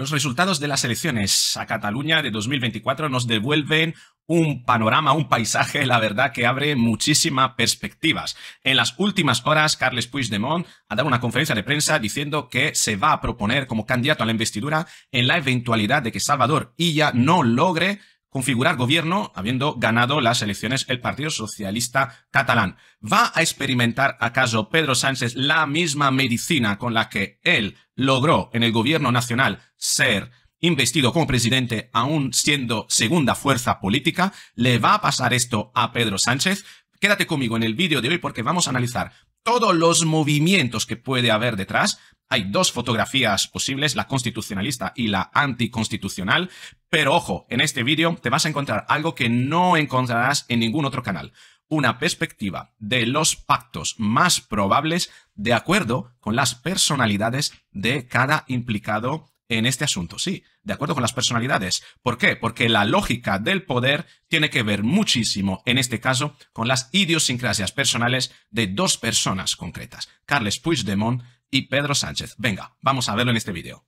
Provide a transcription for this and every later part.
Los resultados de las elecciones a Cataluña de 2024 nos devuelven un panorama, un paisaje, la verdad, que abre muchísimas perspectivas. En las últimas horas, Carles Puigdemont ha dado una conferencia de prensa diciendo que se va a proponer como candidato a la investidura en la eventualidad de que Salvador Illa no logre configurar gobierno habiendo ganado las elecciones el Partido Socialista catalán. ¿Va a experimentar acaso Pedro Sánchez la misma medicina con la que él logró en el gobierno nacional ser investido como presidente aún siendo segunda fuerza política? ¿Le va a pasar esto a Pedro Sánchez? Quédate conmigo en el vídeo de hoy porque vamos a analizar todos los movimientos que puede haber detrás hay dos fotografías posibles, la constitucionalista y la anticonstitucional, pero ojo, en este vídeo te vas a encontrar algo que no encontrarás en ningún otro canal, una perspectiva de los pactos más probables de acuerdo con las personalidades de cada implicado en este asunto. Sí, de acuerdo con las personalidades. ¿Por qué? Porque la lógica del poder tiene que ver muchísimo, en este caso, con las idiosincrasias personales de dos personas concretas, Carles Puigdemont y Pedro Sánchez. Venga, vamos a verlo en este vídeo.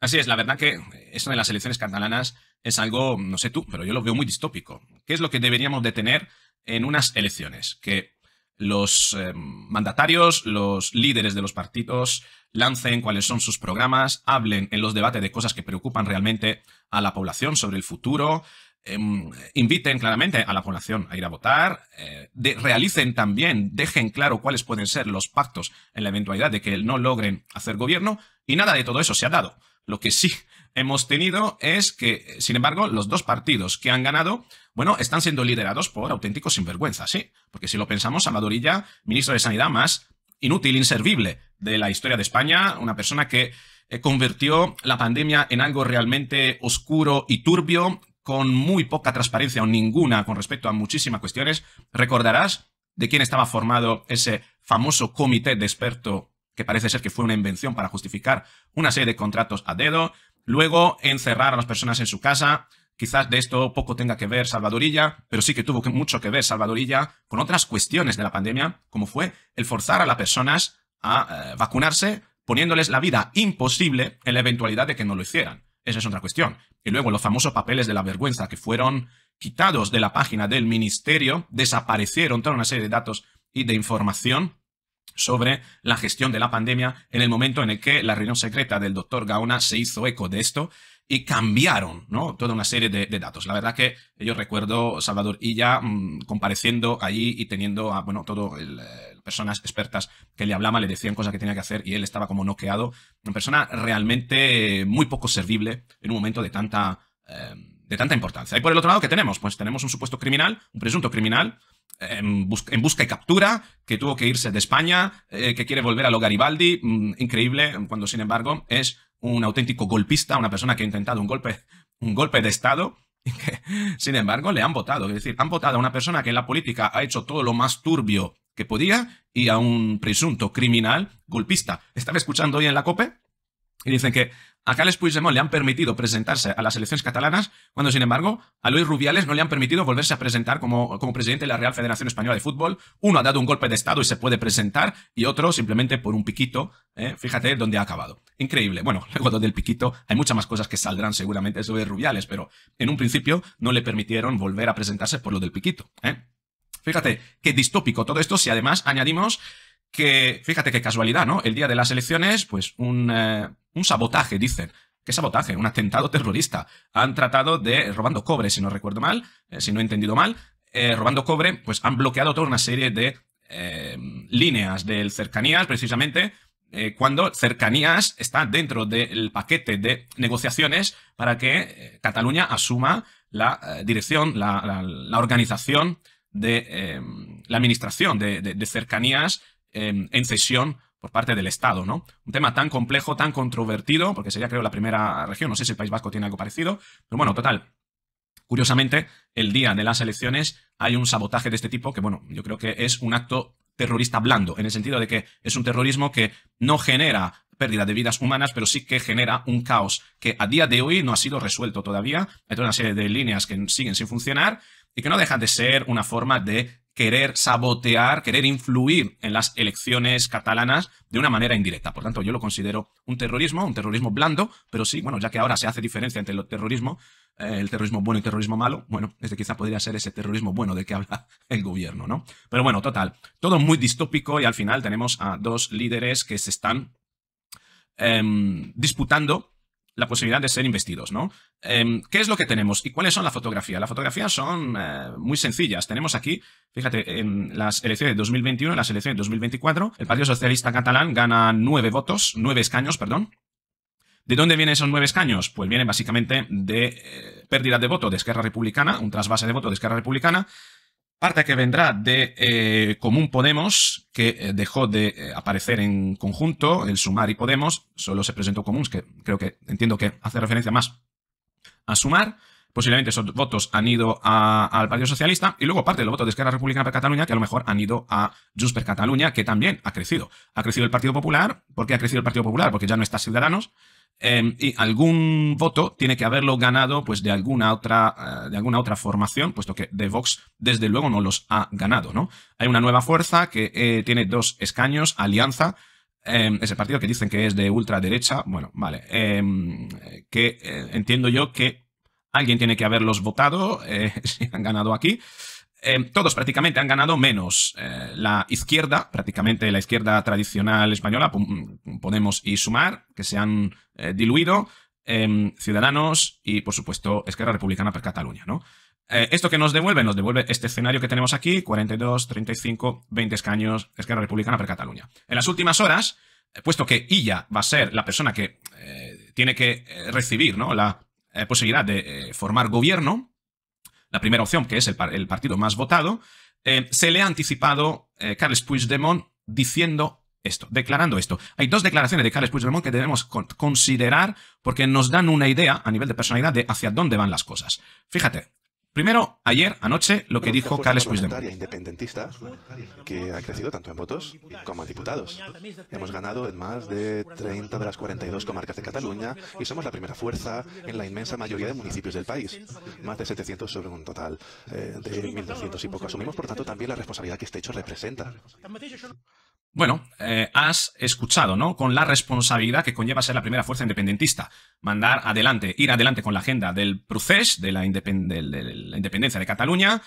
Así es, la verdad que eso de las elecciones catalanas es algo, no sé tú, pero yo lo veo muy distópico. ¿Qué es lo que deberíamos de tener en unas elecciones? Que los eh, mandatarios, los líderes de los partidos lancen cuáles son sus programas, hablen en los debates de cosas que preocupan realmente a la población sobre el futuro, em, inviten claramente a la población a ir a votar, eh, realicen también, dejen claro cuáles pueden ser los pactos en la eventualidad de que no logren hacer gobierno, y nada de todo eso se ha dado. Lo que sí hemos tenido es que, sin embargo, los dos partidos que han ganado, bueno, están siendo liderados por auténticos sinvergüenzas, ¿sí? ¿eh? Porque si lo pensamos, Amadorilla, ministro de Sanidad más inútil, inservible de la historia de España, una persona que eh, convirtió la pandemia en algo realmente oscuro y turbio, con muy poca transparencia o ninguna con respecto a muchísimas cuestiones. Recordarás de quién estaba formado ese famoso comité de experto que parece ser que fue una invención para justificar una serie de contratos a dedo, luego encerrar a las personas en su casa. Quizás de esto poco tenga que ver Salvadorilla, pero sí que tuvo mucho que ver Salvadorilla con otras cuestiones de la pandemia, como fue el forzar a las personas a eh, vacunarse, poniéndoles la vida imposible en la eventualidad de que no lo hicieran. Esa es otra cuestión. Y luego los famosos papeles de la vergüenza que fueron quitados de la página del ministerio, desaparecieron toda una serie de datos y de información sobre la gestión de la pandemia en el momento en el que la reunión secreta del doctor Gauna se hizo eco de esto y cambiaron ¿no? toda una serie de, datos. La verdad que yo recuerdo Salvador Illa mm, compareciendo allí y teniendo a bueno, todo eh, personas expertas que le hablaban, le decían cosas que tenía que hacer y él estaba como noqueado. Una persona realmente eh, muy poco servible en un momento de tanta, eh, de tanta importancia. Y por el otro lado, ¿qué tenemos? Pues tenemos un supuesto criminal, un presunto criminal, en, en, busca y captura, que tuvo que irse de España, eh, que quiere volver a lo Garibaldi, mm, increíble, cuando sin embargo es un auténtico golpista, una persona que ha intentado un golpe, un golpe de Estado y que sin embargo le han votado. Es decir, han votado a una persona que en la política ha hecho todo lo más turbio que podía y a un presunto criminal golpista. Estaba escuchando hoy en la COPE y dicen que a Carles Puigdemont le han permitido presentarse a las elecciones catalanas, cuando sin embargo a Luis Rubiales no le han permitido volverse a presentar como, como presidente de la Real Federación Española de Fútbol. Uno ha dado un golpe de Estado y se puede presentar, y otro simplemente por un piquito. ¿eh? Fíjate dónde ha acabado. Increíble. Bueno, luego del del piquito hay muchas más cosas que saldrán seguramente sobre Rubiales, pero en un principio no le permitieron volver a presentarse por lo del piquito. ¿eh? Fíjate qué distópico todo esto si además añadimos que, fíjate qué casualidad, ¿no? El día de las elecciones, pues eh, un, sabotaje, dicen. ¿Qué sabotaje? Un atentado terrorista. Han tratado de, robando cobre, si no recuerdo mal, eh, si no he entendido mal, eh, robando cobre, pues han bloqueado toda una serie de líneas del cercanías, precisamente, cuando cercanías está dentro del paquete de negociaciones para que Cataluña asuma la dirección, la, la, organización de la administración de, de, de cercanías en cesión por parte del Estado, ¿no? Un tema tan complejo, tan controvertido, porque sería creo la primera región, no sé si el País Vasco tiene algo parecido, pero bueno, total. Curiosamente, el día de las elecciones hay un sabotaje de este tipo que, bueno, yo creo que es un acto terrorista blando, en el sentido de que es un terrorismo que no genera pérdida de vidas humanas, pero sí que genera un caos que a día de hoy no ha sido resuelto todavía. Hay toda una serie de líneas que siguen sin funcionar y que no deja de ser una forma de querer sabotear, querer influir en las elecciones catalanas de una manera indirecta. Por tanto, yo lo considero un terrorismo, un terrorismo blando, pero sí, bueno, ya que ahora se hace diferencia entre el terrorismo, eh, el terrorismo bueno y el terrorismo malo, bueno, este quizá podría ser ese terrorismo bueno del que habla el gobierno, ¿no? Pero bueno, total, todo muy distópico y al final tenemos a dos líderes que se están em, disputando la posibilidad de ser investidos, ¿no? Em, ¿Qué es lo que tenemos y cuáles son las fotografías? Las fotografías son eh, muy sencillas. Tenemos aquí, fíjate, en las elecciones de 2021 en las elecciones de 2024, el Partido Socialista Catalán gana nueve votos, nueve escaños, perdón. ¿De dónde vienen esos nueve escaños? Pues vienen básicamente de eh, pérdida de voto de Esquerra Republicana, un trasvase de voto de Esquerra Republicana, Parte que vendrá de eh, Común Podemos, que eh, dejó de eh, aparecer en conjunto, el Sumar y Podemos, solo se presentó Común, que creo que entiendo que hace referencia más a Sumar. Posiblemente esos votos han ido al Partido Socialista y luego parte del voto de Esquerra Republicana per Cataluña, que a lo mejor han ido a Junts per Cataluña, que también ha crecido. Ha crecido el Partido Popular. ¿Por qué ha crecido el Partido Popular? Porque ya no está Ciudadanos, Em, y algún voto tiene que haberlo ganado pues, de, alguna otra, eh, de alguna otra formación, puesto que de Vox desde luego no los ha ganado. ¿no? Hay una nueva fuerza que eh, tiene dos escaños, Alianza, em, ese partido que dicen que es de ultraderecha, bueno, vale, em, que eh, entiendo yo que alguien tiene que haberlos votado, si han ganado aquí. Eh, todos prácticamente han ganado menos eh, la izquierda, prácticamente la izquierda tradicional española, mm, Podemos y Sumar, que se han eh, diluido, Ciudadanos y, por supuesto, Esquerra Republicana per Cataluña, esto que nos devuelve, nos devuelve este escenario que tenemos aquí, 42, 35, 20 escaños, Esquerra Republicana per Cataluña. En las últimas horas, puesto que Illa va a ser la persona que tiene que recibir ¿no? la posibilidad de formar gobierno, la primera opción, que es el, partido más votado, eh, se le ha anticipado Carlos eh, Carles Puigdemont diciendo esto, declarando esto. Hay dos declaraciones de Carles Puigdemont que debemos considerar porque nos dan una idea a nivel de personalidad de hacia dónde van las cosas. Fíjate, Primero, ayer, anoche, lo que dijo Carles Puigdemont. independentista que ha crecido tanto en votos como en diputados. Hemos ganado en más de 30 de las 42 comarcas de Cataluña y somos la primera fuerza en la inmensa mayoría de municipios del país. Más de 700 sobre un total eh, de 1.200 y poco. Asumimos, por tanto, también la responsabilidad que este hecho representa. Bueno, eh, has escuchado, ¿no? Con la responsabilidad que conlleva ser la primera fuerza independentista. Mandar adelante, ir adelante con la agenda del proceso de la, independencia de Cataluña.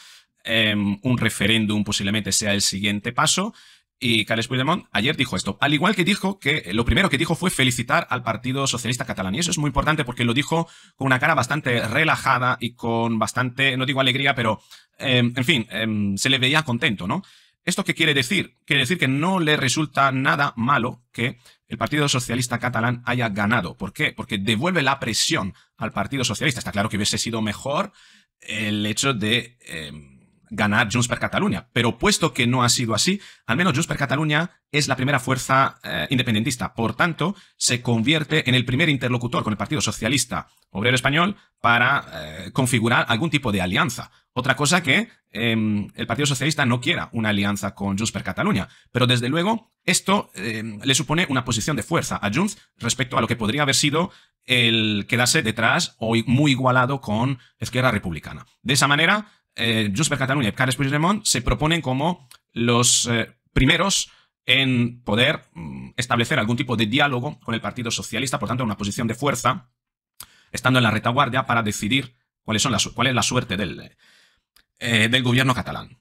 Em, un referéndum posiblemente sea el siguiente paso. Y Carles Puigdemont ayer dijo esto. Al igual que dijo que eh, lo primero que dijo fue felicitar al Partido Socialista Catalán. Y eso es muy importante porque lo dijo con una cara bastante relajada y con bastante, no digo alegría, pero, em, en fin, em, se le veía contento, ¿no? ¿Esto qué quiere decir? Quiere decir que no le resulta nada malo que el Partido Socialista catalán haya ganado. ¿Por qué? Porque devuelve la presión al Partido Socialista. Está claro que hubiese sido mejor el hecho de... Em, ganar Junts per Catalunya. Pero puesto que no ha sido así, al menos Junts per Catalunya es la primera fuerza eh, independentista. Por tanto, se convierte en el primer interlocutor con el Partido Socialista Obrero Español para eh, configurar algún tipo de alianza. Otra cosa que em, el Partido Socialista no quiera una alianza con Junts per Catalunya. Pero desde luego, esto em, le supone una posición de fuerza a Junts respecto a lo que podría haber sido el quedarse detrás o muy igualado con Izquierda Republicana. De esa manera, eh, Catalunya y Carles Puigdemont se proponen como los eh, primeros en poder mm, establecer algún tipo de diálogo con el Partido Socialista, por tanto, en una posición de fuerza, estando en la retaguardia para decidir cuál es la suerte eh, del, gobierno catalán.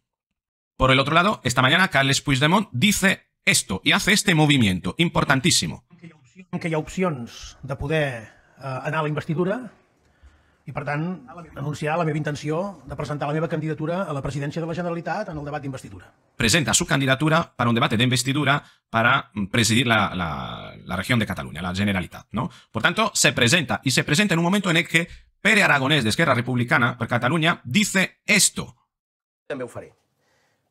Por el otro lado, esta mañana Carles Puigdemont dice esto y hace este movimiento importantísimo. Aunque de poder eh, la investidura I, per tant, anunciar la meva intenció de presentar la meva candidatura a la presidència de la Generalitat en el debat d'investidura. Presenta su candidatura para un debate de investidura para presidir la, la, la regió de Catalunya, la Generalitat, ¿no? Por tanto, se presenta, i se presenta en un moment en el que Pere Aragonès de Esquerra Republicana per Catalunya, dice esto. També ho faré.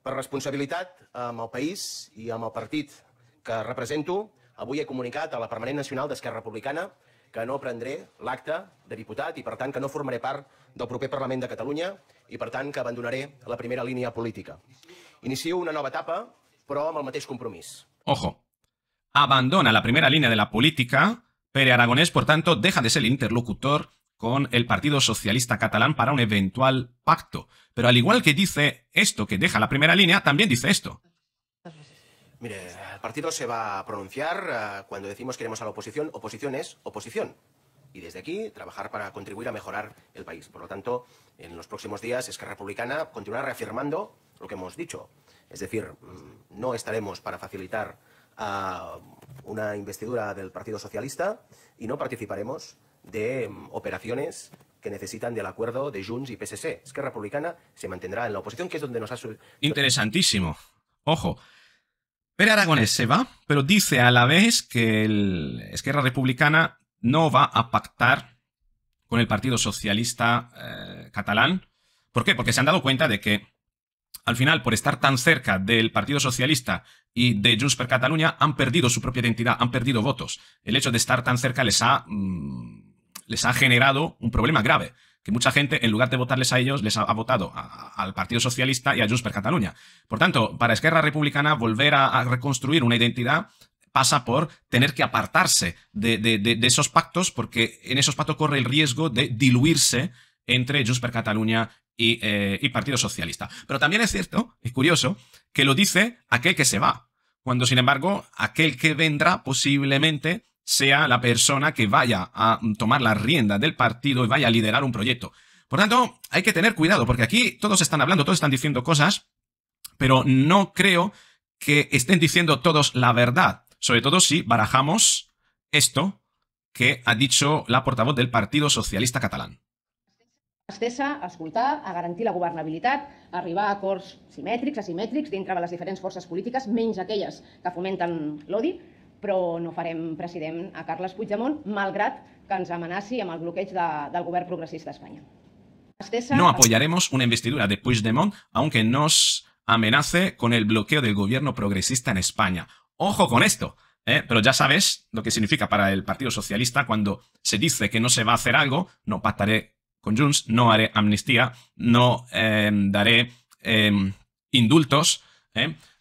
Per responsabilitat amb el país i amb el partit que represento, avui he comunicat a la Permanent Nacional d'Esquerra Republicana que no prendré acta de diputat y, per tant, que no formaré part del propio Parlament de Catalunya ...y, per tant, que abandonaré la primera línea política. Inicio una nueva etapa, però amb el mateix compromís. Ojo, abandona la primera línea de la política, Pere Aragonés, por tanto, deja de ser interlocutor con el Partido Socialista Catalán para un eventual pacto. Pero al igual que dice esto, que deja la primera línea, también dice esto. Mire, el partido se va a pronunciar eh, cuando decimos queremos a la oposición. Oposición es oposición. Y desde aquí trabajar para contribuir a mejorar el país. Por lo tanto, en los próximos días que Republicana continuará reafirmando lo que hemos dicho. Es decir, mm, no estaremos para facilitar una investidura del Partido Socialista y no participaremos de mm, operaciones que necesitan del acuerdo de Junts y PSC. que Republicana se mantendrá en la oposición, que es donde nos ha... Interesantísimo. Ojo, Pere Aragonés se va, pero dice a la vez que el Esquerra Republicana no va a pactar con el Partido Socialista eh, catalán. ¿Por qué? Porque se han dado cuenta de que al final, por estar tan cerca del Partido Socialista y de Junts per Catalunya, han perdido su propia identidad, han perdido votos. El hecho de estar tan cerca les ha, mm, les ha generado un problema grave que mucha gente, en lugar de votarles a ellos, les ha, votado al Partido Socialista y a Jusper per Cataluña. Por tanto, para Esquerra Republicana, volver a, reconstruir una identidad pasa por tener que apartarse de, esos pactos, porque en esos pactos corre el riesgo de diluirse entre Jusper per Cataluña y, eh, y Partido Socialista. Pero también es cierto, es curioso, que lo dice aquel que se va, cuando sin embargo aquel que vendrá posiblemente sea la persona que vaya a mm, tomar la rienda del partido y vaya a liderar un proyecto. Por tanto, hay que tener cuidado, porque aquí todos están hablando, todos están diciendo cosas, pero no creo que estén diciendo todos la verdad, sobre todo si barajamos esto que ha dicho la portavoz del Partido Socialista Catalán. escoltar, a la gobernabilidad, a a acords simètrics, asimètrics, dintre de las diferents forces polítiques, menys aquelles que fomenten l'odi, pero no farem president a Carles Puigdemont, malgrat que ens amenaci amb el bloqueig del govern progressista d'Espanya. No apoyaremos una investidura de Puigdemont, aunque nos amenace con el bloqueo del gobierno progresista en España. Ojo con esto, ¿eh? pero ya sabes lo que significa para el Partido Socialista cuando se dice que no se va a hacer algo, no pactaré con Junts, no haré amnistía, no eh, daré eh, indultos.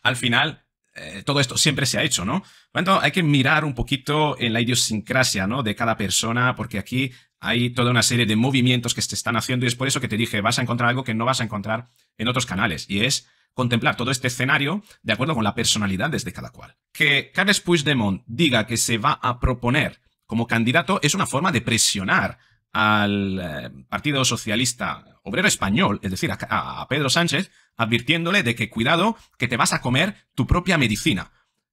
Al final eh, todo esto siempre se ha hecho, ¿no? Cuando hay que mirar un poquito en la idiosincrasia, ¿no? De cada persona, porque aquí hay toda una serie de movimientos que se están haciendo y es por eso que te dije, vas a encontrar algo que no vas a encontrar en otros canales, y es contemplar todo este escenario de acuerdo con la personalidad desde cada cual. Que Carles Puigdemont diga que se va a proponer como candidato es una forma de presionar al eh, Partido Socialista Obrero Español, es decir, a, Pedro Sánchez, advirtiéndole de que cuidado, que te vas a comer tu propia medicina.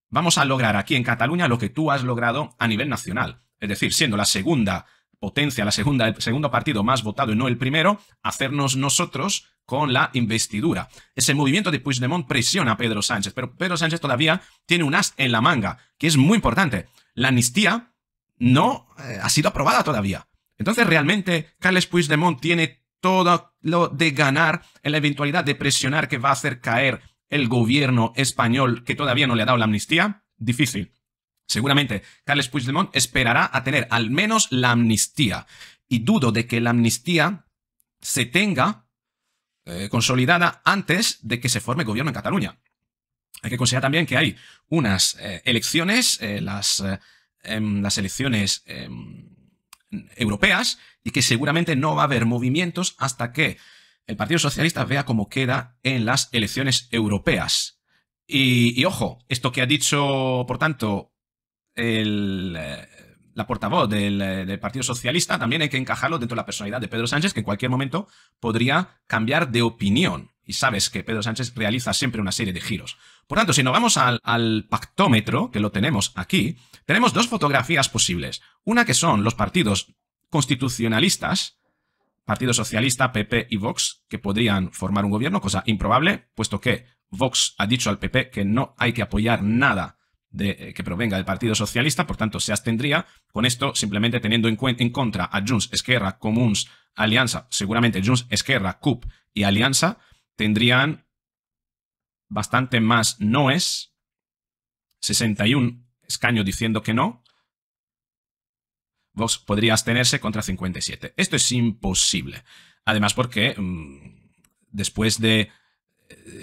Vamos a lograr aquí en Cataluña lo que tú has logrado a nivel nacional. Es decir, siendo la segunda potencia, la segunda, el segundo partido más votado y no el primero, hacernos nosotros con la investidura. Ese movimiento de Puigdemont presiona a Pedro Sánchez, pero Pedro Sánchez todavía tiene un as en la manga, que es muy importante. La amnistía no eh, ha sido aprobada todavía. Entonces, realmente, Carles Puigdemont tiene todo lo de ganar en la eventualidad de presionar que va a hacer caer el gobierno español que todavía no le ha dado la amnistía? Difícil. Seguramente Carles Puigdemont esperará a tener al menos la amnistía y dudo de que la amnistía se tenga eh, consolidada antes de que se forme gobierno en Cataluña. Hay que considerar también que hay unas eh, elecciones, eh, las, em, las, elecciones em, europeas y que seguramente no va a haber movimientos hasta que el Partido Socialista vea cómo queda en las elecciones europeas. Y, ojo, esto que ha dicho, por tanto, eh, la portavoz eh, del, Partido Socialista, también hay que encajarlo dentro de la personalidad de Pedro Sánchez, que en cualquier momento podría cambiar de opinión y sabes que Pedro Sánchez realiza siempre una serie de giros. Por tanto, si nos vamos al, pactómetro, que lo tenemos aquí, tenemos dos fotografías posibles. Una que son los partidos constitucionalistas, Partido Socialista, PP y Vox, que podrían formar un gobierno, cosa improbable, puesto que Vox ha dicho al PP que no hay que apoyar nada eh, que provenga del Partido Socialista, por tanto se abstendría. Con esto, simplemente teniendo en, en contra a Junts, Esquerra, Comuns, Alianza, seguramente Junts, Esquerra, CUP y Alianza, tendrían bastante más noes, 61 escaños diciendo que no, vos podrías tenerse contra 57. Esto es imposible. Además porque mm, después de,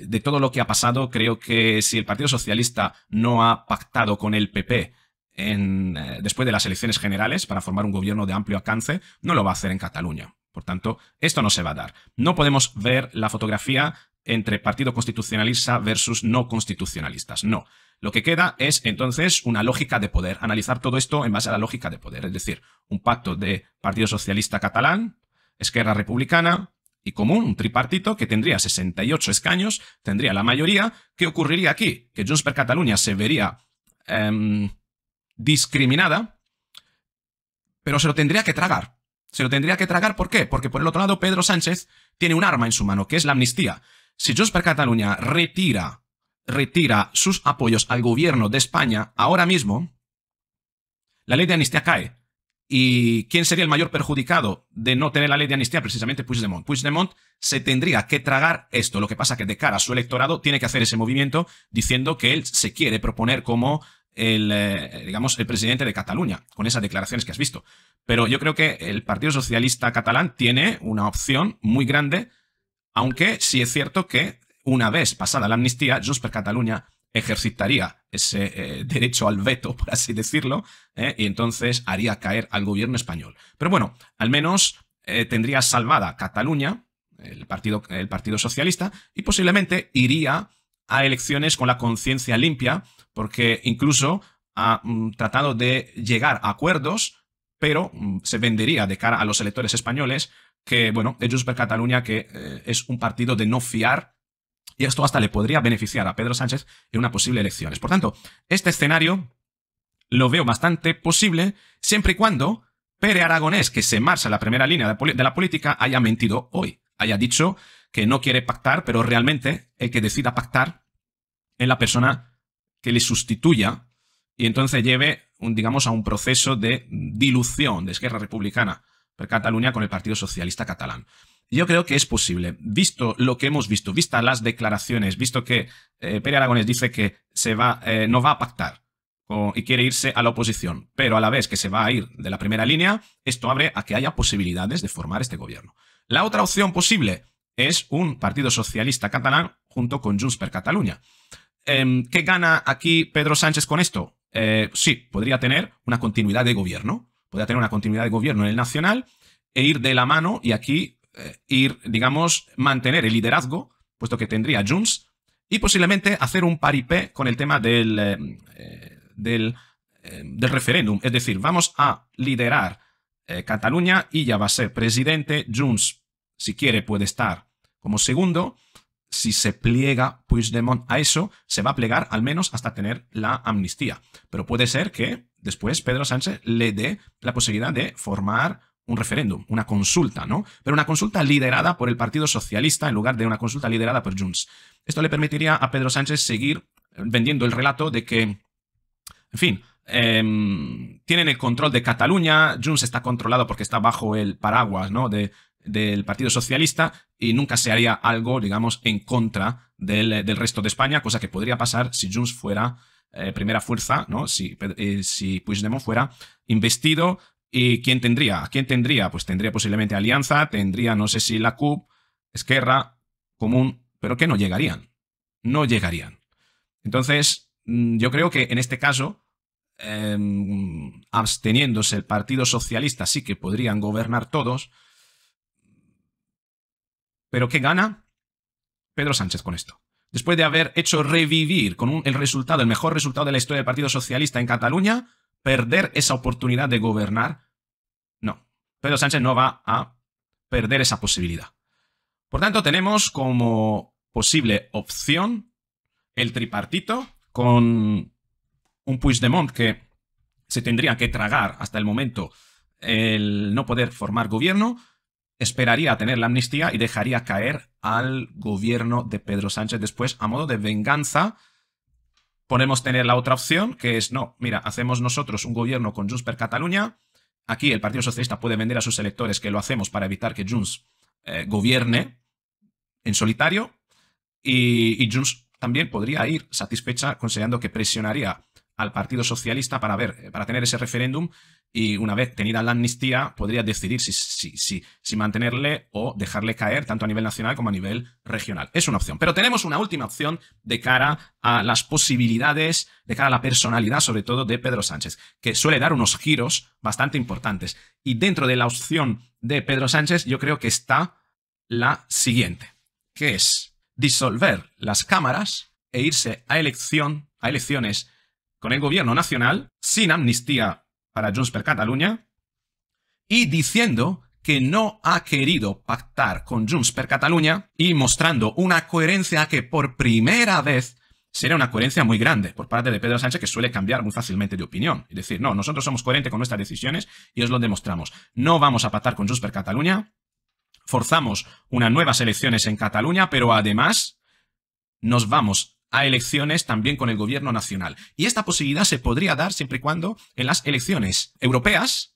de todo lo que ha pasado, creo que si el Partido Socialista no ha pactado con el PP en, eh, después de las elecciones generales para formar un gobierno de amplio alcance, no lo va a hacer en Cataluña. Por tanto, esto no se va a dar. No podemos ver la fotografía entre partido constitucionalista versus no constitucionalistas. No. Lo que queda es entonces una lógica de poder, analizar todo esto en base a la lógica de poder, es decir, un pacto de Partido Socialista Catalán, Esquerra Republicana y Común, un tripartito que tendría 68 escaños, tendría la mayoría. ¿Qué ocurriría aquí? Que Junts per Catalunya se vería em, discriminada, pero se lo tendría que tragar. Se lo tendría que tragar, ¿por qué? Porque por el otro lado Pedro Sánchez tiene un arma en su mano, que es la amnistía. Si Junts per Cataluña retira, retira sus apoyos al gobierno de España ahora mismo, la ley de amnistía cae. ¿Y quién sería el mayor perjudicado de no tener la ley de amnistía? Precisamente Puigdemont. Puigdemont se tendría que tragar esto. Lo que pasa que de cara a su electorado tiene que hacer ese movimiento diciendo que él se quiere proponer como el, eh, digamos, el presidente de Cataluña, con esas declaraciones que has visto. Pero yo creo que el Partido Socialista Catalán tiene una opción muy grande, aunque sí es cierto que una vez pasada la amnistía, Jusper Cataluña ejercitaría ese eh, derecho al veto, por así decirlo, eh, y entonces haría caer al gobierno español. Pero bueno, al menos tendría salvada Cataluña, el partido, el partido Socialista, y posiblemente iría a elecciones con la conciencia limpia, porque incluso ha mm, tratado de llegar a acuerdos, pero mm, se vendería de cara a los electores españoles que, bueno, ellos per Cataluña, que eh, es un partido de no fiar, y esto hasta le podría beneficiar a Pedro Sánchez en una posible elección. Por tanto, este escenario lo veo bastante posible, siempre y cuando Pere Aragonés, que se marcha a la primera línea de la política, haya mentido hoy, haya dicho que no quiere pactar, pero realmente el que decida pactar es la persona que le sustituya y entonces lleve, un, digamos, a un proceso de dilución de Esquerra Republicana por Cataluña con el Partido Socialista Catalán. Yo creo que es posible, visto lo que hemos visto, vista las declaraciones, visto que eh, Pere Aragones dice que se va, eh, no va a pactar y quiere irse a la oposición, pero a la vez que se va a ir de la primera línea, esto abre a que haya posibilidades de formar este gobierno. La otra opción posible, es un partido socialista catalán junto con Junts per Catalunya. Em, ¿Qué gana aquí Pedro Sánchez con esto? Eh, sí, podría tener una continuidad de gobierno, podría tener una continuidad de gobierno en el nacional e ir de la mano y aquí eh, ir, digamos, mantener el liderazgo, puesto que tendría Junts, y posiblemente hacer un paripé con el tema del, eh, del, referéndum. Es decir, vamos a liderar Cataluña y ya va a ser presidente. Junts, si quiere, puede estar como segundo, si se pliega Puigdemont a eso, se va a plegar al menos hasta tener la amnistía. Pero puede ser que después Pedro Sánchez le dé la posibilidad de formar un referéndum, una consulta, ¿no? Pero una consulta liderada por el Partido Socialista en lugar de una consulta liderada por Junts. Esto le permitiría a Pedro Sánchez seguir vendiendo el relato de que, en fin, em, tienen el control de Cataluña, Junts está controlado porque está bajo el paraguas ¿no? de del Partido Socialista y nunca se haría algo, digamos, en contra del, resto de España, cosa que podría pasar si Junts fuera eh, primera fuerza, ¿no? Eh, si, Puigdemont fuera investido, ¿y quién tendría? ¿Quién tendría? Pues tendría posiblemente Alianza, tendría, no sé si la CUP, Esquerra, Común, pero que no llegarían. No llegarían. Entonces, mm, yo creo que en este caso, em, absteniéndose el Partido Socialista, sí que podrían gobernar todos, pero ¿qué gana Pedro Sánchez con esto? Después de haber hecho revivir con el resultado, el mejor resultado de la historia del Partido Socialista en Cataluña, perder esa oportunidad de gobernar, no. Pedro Sánchez no va a perder esa posibilidad. Por tanto, tenemos como posible opción el tripartito con un Puigdemont que se tendría que tragar hasta el momento el no poder formar gobierno, esperaría tener la amnistía y dejaría caer al gobierno de Pedro Sánchez después a modo de venganza. Podemos tener la otra opción, que es, no, mira, hacemos nosotros un gobierno con Junts per Cataluña. Aquí el Partido Socialista puede vender a sus electores que lo hacemos para evitar que Junts eh, gobierne en solitario. Y, y Junts también podría ir satisfecha considerando que presionaría al Partido Socialista para ver, eh, para tener ese referéndum y una vez tenida la amnistía podría decidir si, mantenerle o dejarle caer tanto a nivel nacional como a nivel regional. Es una opción. Pero tenemos una última opción de cara a las posibilidades, de cara a la personalidad sobre todo de Pedro Sánchez, que suele dar unos giros bastante importantes. Y dentro de la opción de Pedro Sánchez yo creo que está la siguiente, que es disolver las cámaras e irse a elección, a elecciones con el gobierno nacional, sin amnistía para Junts per Catalunya, y diciendo que no ha querido pactar con Junts per Catalunya y mostrando una coherencia que por primera vez será una coherencia muy grande por parte de Pedro Sánchez que suele cambiar muy fácilmente de opinión. Es decir, no, nosotros somos coherentes con nuestras decisiones y os lo demostramos. No vamos a pactar con Junts per Catalunya, forzamos unas nuevas elecciones en Cataluña, pero además nos vamos a elecciones también con el gobierno nacional. Y esta posibilidad se podría dar siempre y cuando en las elecciones europeas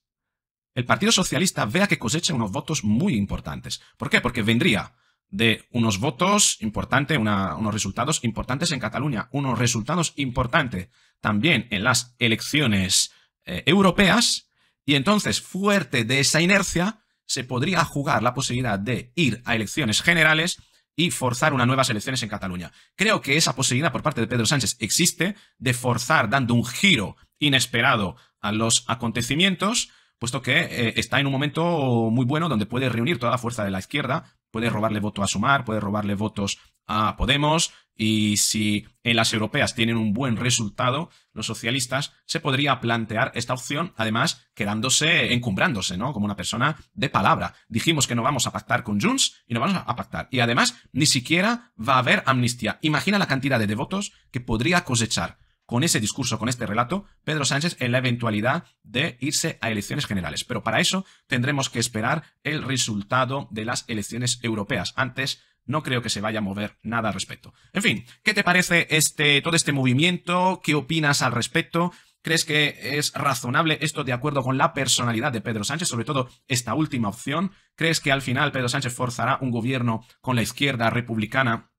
el Partido Socialista vea que cosecha unos votos muy importantes. ¿Por qué? Porque vendría de unos votos importantes, unos resultados importantes en Cataluña, unos resultados importantes también en las elecciones eh, europeas, y entonces, fuerte de esa inercia, se podría jugar la posibilidad de ir a elecciones generales y forzar unas nuevas elecciones en Cataluña. Creo que esa posibilidad por parte de Pedro Sánchez existe de forzar dando un giro inesperado a los acontecimientos puesto que eh, está en un momento muy bueno donde puede reunir toda la fuerza de la izquierda, puede robarle voto a Sumar, puede robarle votos a Podemos, y si en las europeas tienen un buen resultado, los socialistas se podría plantear esta opción, además quedándose, encumbrándose, ¿no? Como una persona de palabra. Dijimos que no vamos a pactar con Junts y no vamos a pactar. Y además, ni siquiera va a haber amnistía. Imagina la cantidad de votos que podría cosechar con ese discurso, con este relato, Pedro Sánchez en la eventualidad de irse a elecciones generales. Pero para eso tendremos que esperar el resultado de las elecciones europeas. Antes no creo que se vaya a mover nada al respecto. En fin, ¿qué te parece este, todo este movimiento? ¿Qué opinas al respecto? ¿Crees que es razonable esto de acuerdo con la personalidad de Pedro Sánchez, sobre todo esta última opción? ¿Crees que al final Pedro Sánchez forzará un gobierno con la izquierda republicana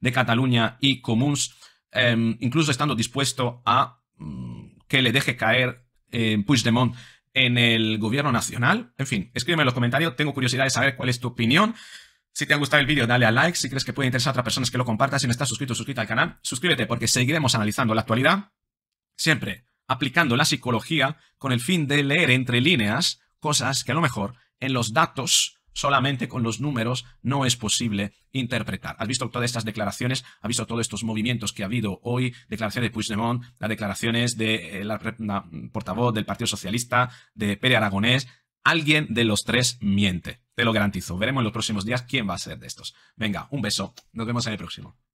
de Cataluña y Comuns? Em, incluso estando dispuesto a mm, que le deje caer eh, Puigdemont en el gobierno nacional. En fin, escríbeme en los comentarios, tengo curiosidad de saber cuál es tu opinión. Si te ha gustado el vídeo, dale a like. Si crees que puede interesar a otras personas, que lo compartas. Si no estás suscrito, suscríbete al canal. Suscríbete porque seguiremos analizando la actualidad, siempre aplicando la psicología con el fin de leer entre líneas cosas que a lo mejor en los datos solamente con los números no es posible interpretar. Has visto todas estas declaraciones, has visto todos estos movimientos que ha habido hoy, declaraciones de Puigdemont, las declaraciones de eh, la, portavoz del Partido Socialista, de Pere Aragonés. Alguien de los tres miente, te lo garantizo. Veremos en los próximos días quién va a ser de estos. Venga, un beso, nos vemos en el próximo.